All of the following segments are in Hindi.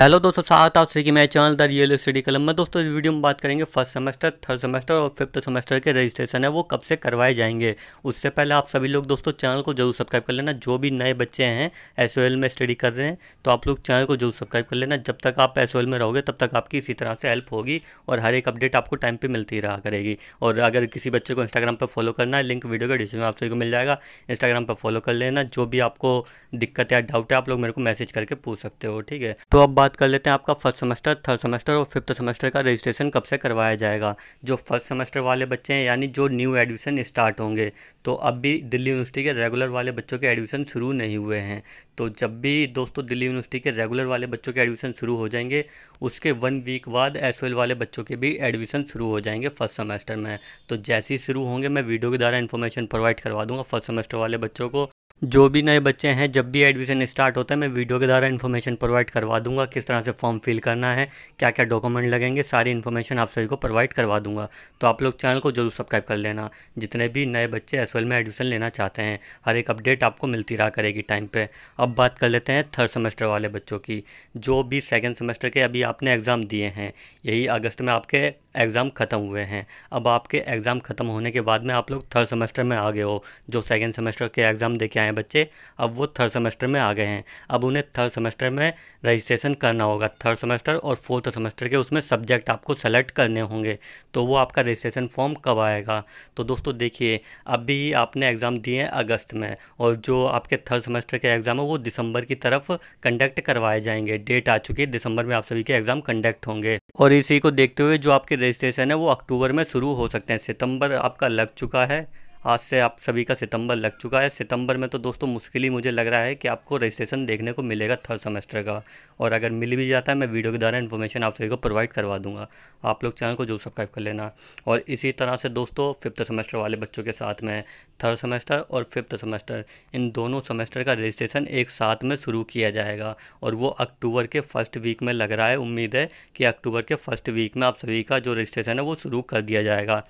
हेलो दोस्तों साथ आप सभी मैं चैनल द रियल स्टडी कलम में दोस्तों इस वीडियो में बात करेंगे फर्स्ट सेमेस्टर थर्ड सेमेस्टर और फिफ्थ सेमेस्टर के रजिस्ट्रेशन है वो कब से करवाए जाएंगे उससे पहले आप सभी लोग दोस्तों चैनल को जरूर सब्सक्राइब कर लेना जो भी नए बच्चे हैं एस में स्टडी कर रहे हैं तो आप लोग चैनल को जरूर सब्सक्राइब कर लेना जब तक आप एस में रहोगे तब तक आपकी इसी तरह से हेल्प होगी और हर एक अपडेट आपको टाइम पर मिलती रहा करेगी और अगर किसी बच्चे को इंस्टाग्राम पर फॉलो करना है लिंक वीडियो के डिस्क्रिप्शन में आप सभी को मिल जाएगा इंस्टाग्राम पर फॉलो कर लेना जो भी आपको दिक्कत या डाउट है आप लोग मेरे को मैसेज करके पूछ सकते हो ठीक है तो अब बात कर लेते हैं आपका फर्स्ट सेमेस्टर थर्ड सेमेस्टर और फिफ्थ सेमेस्टर का रजिस्ट्रेशन कब से करवाया जाएगा जो फर्स्ट सेमेस्टर वाले बच्चे हैं यानी जो न्यू एडमिशन स्टार्ट होंगे तो अब भी दिल्ली यूनिवर्सिटी के रेगुलर वाले बच्चों के एडमिशन शुरू नहीं हुए हैं तो जब भी दोस्तों दिल्ली यूनिवर्सिटी के रेगुलर वाले बच्चों के एडमिशन शुरू हो जाएंगे उसके वन वीक बाद एस वाले बच्चों के भी एडमिशन शुरू हो जाएंगे फर्स्ट सेमेस्टर में तो जैसे ही शुरू होंगे मैं वीडियो के द्वारा इन्फॉर्मेशन प्रोवाइड करवा दूँगा फर्स्ट सेमेस्टर वाले बच्चों को जो भी नए बच्चे हैं जब भी एडमिशन स्टार्ट होता है मैं वीडियो के द्वारा इन्फॉर्मेशन प्रोवाइड करवा दूंगा किस तरह से फॉर्म फिल करना है क्या क्या डॉक्यूमेंट लगेंगे सारी इन्फॉर्मेशन आप सभी को प्रोवाइड करवा दूंगा तो आप लोग चैनल को जरूर सब्सक्राइब कर लेना जितने भी नए बच्चे एस में एडमिशन लेना चाहते हैं हर एक अपडेट आपको मिलती रहा करेगी टाइम पर अब बात कर लेते हैं थर्ड सेमेस्टर वाले बच्चों की जो भी सेकेंड सेमेस्टर के अभी आपने एग्ज़ाम दिए हैं यही अगस्त में आपके एग्ज़ाम ख़त्म हुए हैं अब आपके एग्ज़ाम ख़त्म होने के बाद में आप लोग थर्ड सेमेस्टर में आ गए हो जो सेकेंड सेमेस्टर के एग्ज़ाम देके आए आए हैं बच्चे अब वो थर्ड सेमेस्टर में आ गए हैं अब उन्हें थर्ड सेमेस्टर में रजिस्ट्रेशन करना होगा थर्ड सेमेस्टर और फोर्थ सेमेस्टर के उसमें सब्जेक्ट आपको सेलेक्ट करने होंगे तो वो आपका रजिस्ट्रेशन फॉर्म कब आएगा तो दोस्तों देखिए अभी आपने एग्ज़ाम दिए हैं अगस्त में और जो आपके थर्ड सेमेस्टर के एग्ज़ाम है वो दिसंबर की तरफ कंडक्ट करवाए जाएंगे डेट आ चुकी है दिसंबर में आप सभी के एग्ज़ाम कंडक्ट होंगे और इसी को देखते हुए जो आपके रजिस्ट्रेशन है वो अक्टूबर में शुरू हो सकते हैं सितंबर आपका लग चुका है आज से आप सभी का सितंबर लग चुका है सितंबर में तो दोस्तों मुश्किल ही मुझे लग रहा है कि आपको रजिस्ट्रेशन देखने को मिलेगा थर्ड सेमेस्टर का और अगर मिल भी जाता है मैं वीडियो के द्वारा इन्फॉर्मेशन आप सभी को प्रोवाइड करवा दूंगा आप लोग चैनल को जो सब्सक्राइब कर लेना और इसी तरह से दोस्तों फिफ्थ सेमेस्टर वाले बच्चों के साथ में थर्ड सेमेस्टर और फिफ्थ सेमेस्टर इन दोनों सेमेस्टर का रजिस्ट्रेशन एक साथ में शुरू किया जाएगा और वो अक्टूबर के फर्स्ट वीक में लग रहा है उम्मीद है कि अक्टूबर के फर्स्ट वीक में आप सभी का जो रजिस्ट्रेशन है वो शुरू कर दिया जाएगा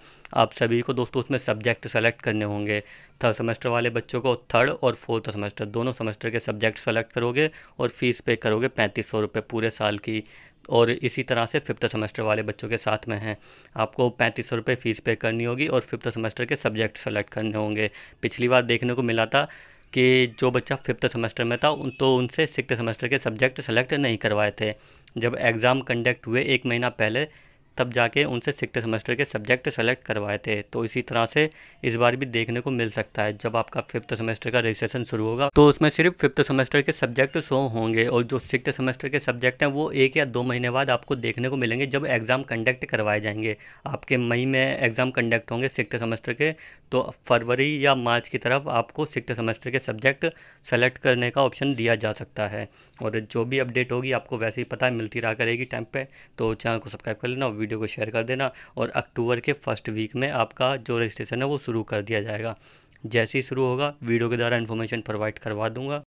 आप सभी को दोस्तों उसमें सब्जेक्ट सेलेक्ट करने होंगे थर्ड सेमेस्टर वाले बच्चों को थर्ड और फोर्थ सेमेस्टर दोनों सेमेस्टर के सब्जेक्ट सेलेक्ट करोगे और फीस पे करोगे पैंतीस सौ रुपये पूरे साल की और इसी तरह से फिफ्थ सेमेस्टर वाले बच्चों के साथ में हैं आपको पैंतीस सौ रुपये फ़ीस पे करनी होगी और फिफ्थ सेमेस्टर के सब्जेक्ट सेलेक्ट करने होंगे पिछली बार देखने को मिला था कि जो बच्चा फिफ्थ सेमेस्टर में था उन तो उनसे सिक्स सेमेस्टर के सब्जेक्ट सेलेक्ट नहीं करवाए थे जब एग्ज़ाम कंडक्ट हुए एक महीना पहले तब जाके उनसे सिक्स सेमेस्टर के सब्जेक्ट सेलेक्ट करवाए थे तो इसी तरह से इस बार भी देखने को मिल सकता है जब आपका फिफ्थ सेमेस्टर का रजिस्ट्रेशन शुरू होगा तो उसमें सिर्फ फिफ्थ सेमेस्टर के सब्जेक्ट शो होंगे और जो सिक्स सेमेस्टर के सब्जेक्ट हैं वो एक या दो महीने बाद आपको देखने को मिलेंगे जब एग्ज़ाम कंडक्ट करवाए जाएंगे आपके मई में एग्ज़ाम कंडक्ट होंगे सिक्स सेमेस्टर के तो फरवरी या मार्च की तरफ आपको सिक्स सेमेस्टर के सब्जेक्ट सेलेक्ट करने का ऑप्शन दिया जा सकता है और जो भी अपडेट होगी आपको वैसे ही पता मिलती रहा करेगी टाइम पर तो चैनल को सब्सक्राइब कर लेना वीडियो को शेयर कर देना और अक्टूबर के फर्स्ट वीक में आपका जो रजिस्ट्रेशन है वो शुरू कर दिया जाएगा जैसे ही शुरू होगा वीडियो के द्वारा इन्फॉर्मेशन प्रोवाइड करवा दूंगा